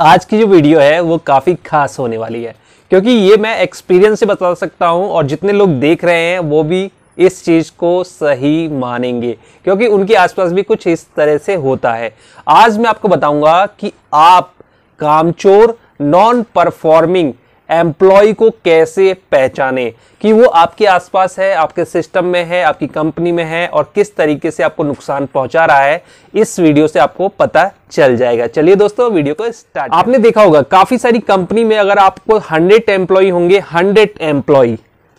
आज की जो वीडियो है वो काफ़ी खास होने वाली है क्योंकि ये मैं एक्सपीरियंस से बता सकता हूँ और जितने लोग देख रहे हैं वो भी इस चीज़ को सही मानेंगे क्योंकि उनके आसपास भी कुछ इस तरह से होता है आज मैं आपको बताऊंगा कि आप कामचोर नॉन परफॉर्मिंग एम्प्लॉय को कैसे पहचाने कि वो आपके आसपास है आपके सिस्टम में है आपकी कंपनी में है और किस तरीके से आपको नुकसान पहुंचा रहा है इस वीडियो से आपको पता चल जाएगा चलिए दोस्तों वीडियो को स्टार्ट आपने देखा होगा काफी सारी कंपनी में अगर आपको हंड्रेड एम्प्लॉय होंगे हंड्रेड एम्प्लॉय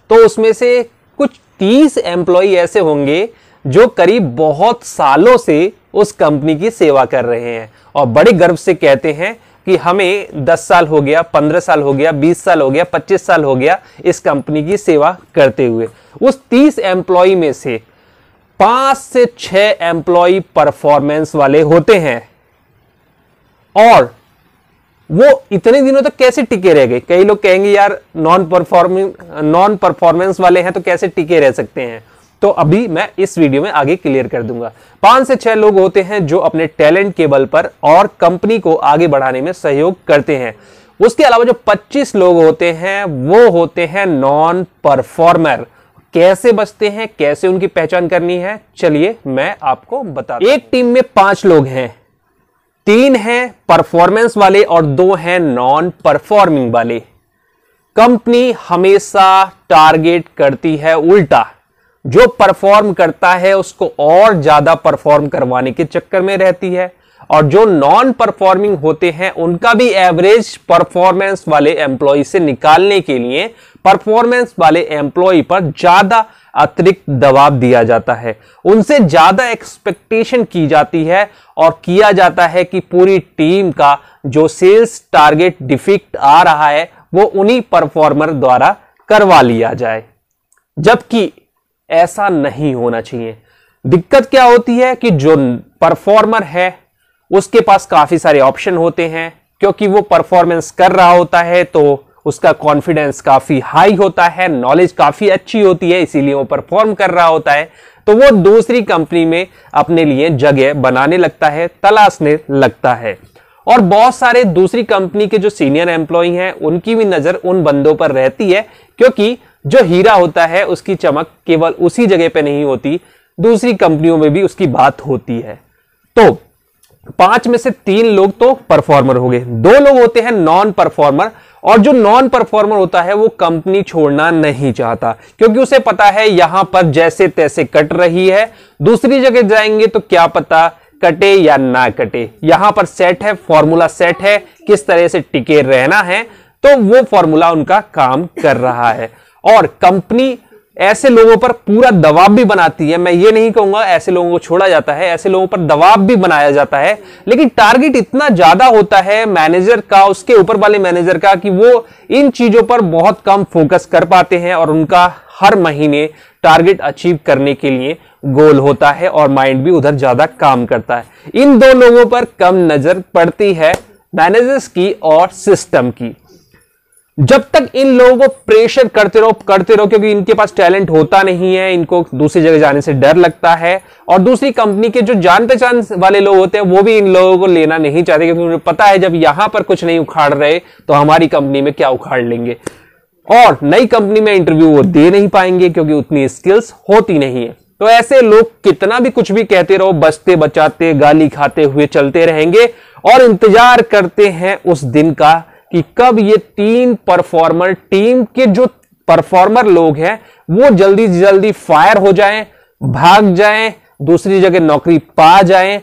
तो उसमें से कुछ तीस एम्प्लॉय ऐसे होंगे जो करीब बहुत सालों से उस कंपनी की सेवा कर रहे हैं और बड़े गर्व से कहते हैं कि हमें 10 साल हो गया 15 साल हो गया 20 साल हो गया 25 साल हो गया इस कंपनी की सेवा करते हुए उस 30 एम्प्लॉय में से पांच से छह एम्प्लॉय परफॉर्मेंस वाले होते हैं और वो इतने दिनों तक तो कैसे टिके रह गए कई लोग कहेंगे यार नॉन परफॉर्मिंग नॉन परफॉर्मेंस वाले हैं तो कैसे टिके रह सकते हैं तो अभी मैं इस वीडियो में आगे क्लियर कर दूंगा पांच से छह लोग होते हैं जो अपने टैलेंट के बल पर और कंपनी को आगे बढ़ाने में सहयोग करते हैं उसके अलावा जो 25 लोग होते हैं वो होते हैं नॉन परफॉर्मर कैसे बचते हैं कैसे उनकी पहचान करनी है चलिए मैं आपको बता एक टीम में पांच लोग हैं तीन हैं परफॉर्मेंस वाले और दो हैं नॉन परफॉर्मिंग वाले कंपनी हमेशा टारगेट करती है उल्टा जो परफॉर्म करता है उसको और ज्यादा परफॉर्म करवाने के चक्कर में रहती है और जो नॉन परफॉर्मिंग होते हैं उनका भी एवरेज परफॉर्मेंस वाले एम्प्लॉय से निकालने के लिए परफॉर्मेंस वाले एम्प्लॉय पर ज्यादा अतिरिक्त दबाव दिया जाता है उनसे ज्यादा एक्सपेक्टेशन की जाती है और किया जाता है कि पूरी टीम का जो सेल्स टारगेट डिफिक्ट आ रहा है वो उन्हीं परफॉर्मर द्वारा करवा लिया जाए जबकि ऐसा नहीं होना चाहिए दिक्कत क्या होती है कि जो परफॉर्मर है उसके पास काफी सारे ऑप्शन होते हैं क्योंकि वो परफॉर्मेंस कर रहा होता है तो उसका कॉन्फिडेंस काफी हाई होता है नॉलेज काफी अच्छी होती है इसीलिए वो परफॉर्म कर रहा होता है तो वो दूसरी कंपनी में अपने लिए जगह बनाने लगता है तलाशने लगता है और बहुत सारे दूसरी कंपनी के जो सीनियर एम्प्लॉय हैं उनकी भी नजर उन बंदों पर रहती है क्योंकि जो हीरा होता है उसकी चमक केवल उसी जगह पे नहीं होती दूसरी कंपनियों में भी उसकी बात होती है तो पांच में से तीन लोग तो परफॉर्मर हो गए दो लोग होते हैं नॉन परफॉर्मर और जो नॉन परफॉर्मर होता है वो कंपनी छोड़ना नहीं चाहता क्योंकि उसे पता है यहां पर जैसे तैसे कट रही है दूसरी जगह जाएंगे तो क्या पता कटे या ना कटे यहां पर सेट है फॉर्मूला सेट है किस तरह से टिके रहना है तो वो फॉर्मूला उनका काम कर रहा है और कंपनी ऐसे लोगों पर पूरा दबाव भी बनाती है मैं ये नहीं कहूंगा ऐसे लोगों को छोड़ा जाता है ऐसे लोगों पर दबाव भी बनाया जाता है लेकिन टारगेट इतना ज्यादा होता है मैनेजर का उसके ऊपर वाले मैनेजर का कि वो इन चीजों पर बहुत कम फोकस कर पाते हैं और उनका हर महीने टारगेट अचीव करने के लिए गोल होता है और माइंड भी उधर ज्यादा काम करता है इन दो लोगों पर कम नजर पड़ती है मैनेजर्स की और सिस्टम की जब तक इन लोगों को प्रेशर करते रहो करते रहो क्योंकि इनके पास टैलेंट होता नहीं है इनको दूसरी जगह जाने से डर लगता है और दूसरी कंपनी के जो जान पहचान वाले लोग होते हैं वो भी इन लोगों को लेना नहीं चाहते क्योंकि उन्हें पता है जब यहां पर कुछ नहीं उखाड़ रहे तो हमारी कंपनी में क्या उखाड़ लेंगे और नई कंपनी में इंटरव्यू वो दे नहीं पाएंगे क्योंकि उतनी स्किल्स होती नहीं है तो ऐसे लोग कितना भी कुछ भी कहते रहो बचते बचाते गाली खाते हुए चलते रहेंगे और इंतजार करते हैं उस दिन का कि कब ये तीन परफॉर्मर टीम के जो परफॉर्मर लोग हैं वो जल्दी जल्दी फायर हो जाएं, भाग जाएं, दूसरी जगह नौकरी पा जाएं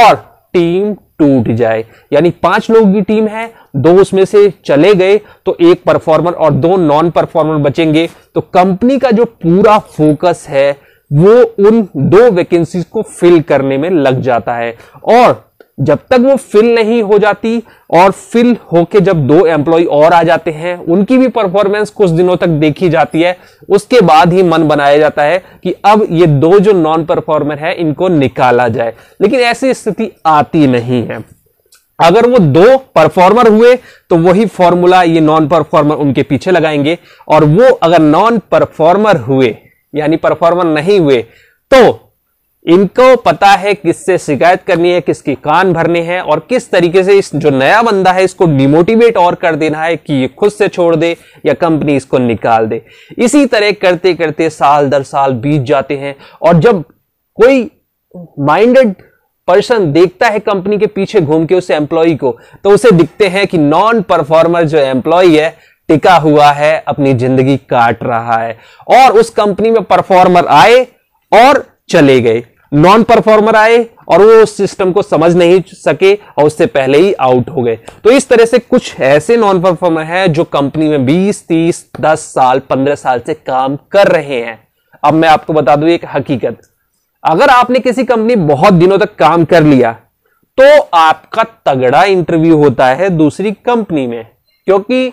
और टीम टूट जाए यानी पांच लोगों की टीम है दो उसमें से चले गए तो एक परफॉर्मर और दो नॉन परफॉर्मर बचेंगे तो कंपनी का जो पूरा फोकस है वो उन दो वैकेंसीज को फिल करने में लग जाता है और जब तक वो फिल नहीं हो जाती और फिल होके जब दो एम्प्लॉय और आ जाते हैं उनकी भी परफॉर्मेंस कुछ दिनों तक देखी जाती है उसके बाद ही मन बनाया जाता है कि अब ये दो जो नॉन परफॉर्मर है इनको निकाला जाए लेकिन ऐसी स्थिति आती नहीं है अगर वो दो परफॉर्मर हुए तो वही फॉर्मूला ये नॉन परफॉर्मर उनके पीछे लगाएंगे और वो अगर नॉन परफॉर्मर हुए यानी परफॉर्मर नहीं हुए तो इनको पता है किससे शिकायत करनी है किसकी कान भरनी है और किस तरीके से इस जो नया बंदा है इसको डिमोटिवेट और कर देना है कि ये खुद से छोड़ दे या कंपनी इसको निकाल दे इसी तरह करते करते साल दर साल बीत जाते हैं और जब कोई माइंडेड पर्सन देखता है कंपनी के पीछे घूम के उस एम्प्लॉय को तो उसे दिखते हैं कि नॉन परफॉर्मर जो एम्प्लॉय है टिका हुआ है अपनी जिंदगी काट रहा है और उस कंपनी में परफॉर्मर आए और चले गए नॉन परफॉर्मर आए और वो उस सिस्टम को समझ नहीं सके और उससे पहले ही आउट हो गए तो इस तरह से कुछ ऐसे नॉन परफॉर्मर हैं जो कंपनी में 20, 30, 10 साल 15 साल से काम कर रहे हैं अब मैं आपको बता दू एक हकीकत अगर आपने किसी कंपनी बहुत दिनों तक काम कर लिया तो आपका तगड़ा इंटरव्यू होता है दूसरी कंपनी में क्योंकि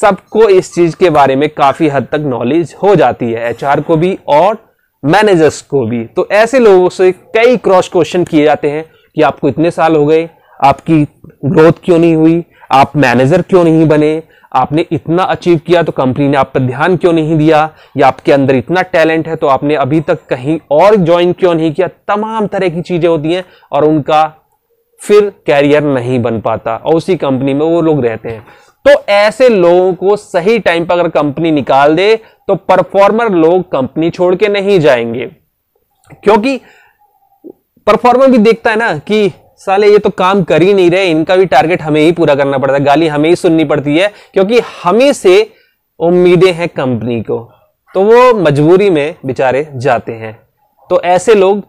सबको इस चीज के बारे में काफी हद तक नॉलेज हो जाती है एचआर को भी और मैनेजर्स को भी तो ऐसे लोगों से कई क्रॉस क्वेश्चन किए जाते हैं कि आपको इतने साल हो गए आपकी ग्रोथ क्यों नहीं हुई आप मैनेजर क्यों नहीं बने आपने इतना अचीव किया तो कंपनी ने आप पर ध्यान क्यों नहीं दिया या आपके अंदर इतना टैलेंट है तो आपने अभी तक कहीं और ज्वाइन क्यों नहीं किया तमाम तरह की चीज़ें होती हैं और उनका फिर कैरियर नहीं बन पाता और उसी कंपनी में वो लोग रहते हैं तो ऐसे लोगों को सही टाइम पर अगर कंपनी निकाल दे तो परफॉर्मर लोग कंपनी छोड़ के नहीं जाएंगे क्योंकि परफॉर्मर भी देखता है ना कि साले ये तो काम कर ही नहीं रहे इनका भी टारगेट हमें ही पूरा करना पड़ता है गाली हमें ही सुननी पड़ती है क्योंकि हमें से उम्मीदें हैं कंपनी को तो वो मजबूरी में बेचारे जाते हैं तो ऐसे लोग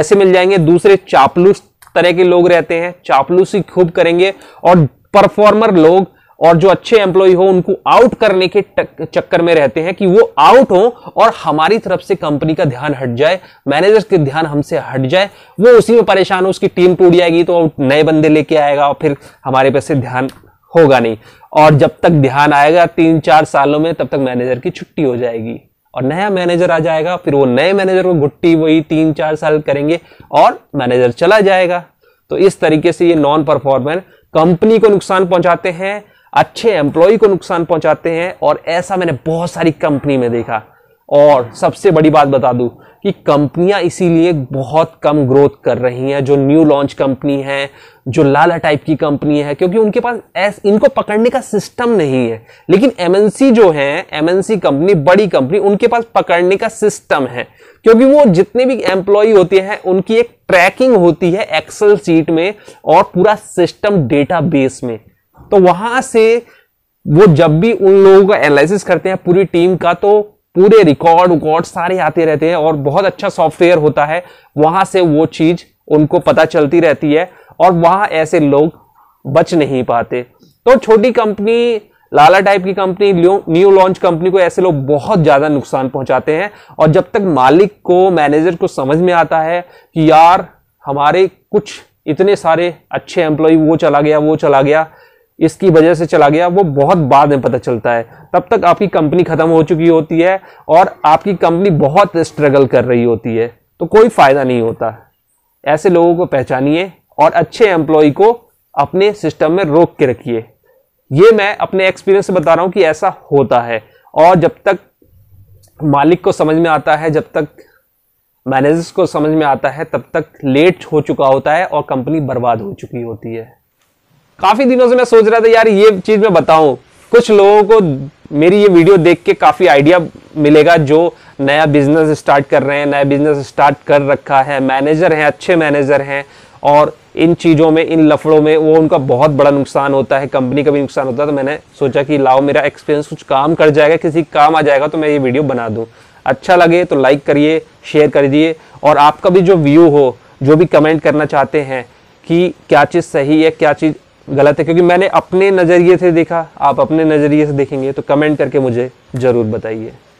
ऐसे मिल जाएंगे दूसरे चापलूस तरह के लोग रहते हैं चापलूसी खूब करेंगे और परफॉर्मर लोग और जो अच्छे एम्प्लॉय हो उनको आउट करने के चक्कर में रहते हैं कि वो आउट हो और हमारी तरफ से कंपनी का ध्यान हट जाए मैनेजर के ध्यान हमसे हट जाए वो उसी में परेशान हो उसकी टीम टूट जाएगी तो नए बंदे लेके आएगा और फिर हमारे पे से ध्यान होगा नहीं और जब तक ध्यान आएगा तीन चार सालों में तब तक मैनेजर की छुट्टी हो जाएगी और नया मैनेजर आ जाएगा फिर वो नए मैनेजर को घुट्टी वही तीन चार साल करेंगे और मैनेजर चला जाएगा तो इस तरीके से ये नॉन परफॉर्मेंस कंपनी को नुकसान पहुंचाते हैं अच्छे एम्प्लॉय को नुकसान पहुंचाते हैं और ऐसा मैंने बहुत सारी कंपनी में देखा और सबसे बड़ी बात बता दूं कि कंपनियां इसीलिए बहुत कम ग्रोथ कर रही हैं जो न्यू लॉन्च कंपनी है जो लाला टाइप की कंपनी है क्योंकि उनके पास एस इनको पकड़ने का सिस्टम नहीं है लेकिन एमएनसी जो है एमएनसी कंपनी बड़ी कंपनी उनके पास पकड़ने का सिस्टम है क्योंकि वो जितने भी एम्प्लॉय होते हैं उनकी एक ट्रैकिंग होती है एक्सेल सीट में और पूरा सिस्टम डेटा में तो वहां से वो जब भी उन लोगों का एनालिसिस करते हैं पूरी टीम का तो पूरे रिकॉर्ड उकॉर्ड सारे आते रहते हैं और बहुत अच्छा सॉफ्टवेयर होता है वहां से वो चीज उनको पता चलती रहती है और वहां ऐसे लोग बच नहीं पाते तो छोटी कंपनी लाला टाइप की कंपनी न्यू लॉन्च कंपनी को ऐसे लोग बहुत ज्यादा नुकसान पहुंचाते हैं और जब तक मालिक को मैनेजर को समझ में आता है कि यार हमारे कुछ इतने सारे अच्छे एम्प्लॉय वो चला गया वो चला गया इसकी वजह से चला गया वो बहुत बाद में पता चलता है तब तक आपकी कंपनी खत्म हो चुकी होती है और आपकी कंपनी बहुत स्ट्रगल कर रही होती है तो कोई फायदा नहीं होता ऐसे लोगों को पहचानिए और अच्छे एम्प्लॉय को अपने सिस्टम में रोक के रखिए ये मैं अपने एक्सपीरियंस से बता रहा हूँ कि ऐसा होता है और जब तक मालिक को समझ में आता है जब तक मैनेजर्स को समझ में आता है तब तक लेट हो चुका होता है और कंपनी बर्बाद हो चुकी होती है काफी दिनों से मैं सोच रहा था यार ये चीज मैं बताऊं कुछ लोगों को मेरी ये वीडियो देख के काफी आइडिया मिलेगा जो नया बिजनेस स्टार्ट कर रहे हैं नया बिजनेस स्टार्ट कर रखा है मैनेजर हैं अच्छे मैनेजर हैं और इन चीज़ों में इन लफड़ों में वो उनका बहुत बड़ा नुकसान होता है कंपनी का भी नुकसान होता है तो मैंने सोचा कि लाओ मेरा एक्सपीरियंस कुछ काम कर जाएगा किसी काम आ जाएगा तो मैं ये वीडियो बना दूँ अच्छा लगे तो लाइक करिए शेयर कर दिए और आपका भी जो व्यू हो जो भी कमेंट करना चाहते हैं कि क्या चीज़ सही है क्या चीज़ गलत है क्योंकि मैंने अपने नज़रिए से देखा आप अपने नज़रिए से देखेंगे तो कमेंट करके मुझे ज़रूर बताइए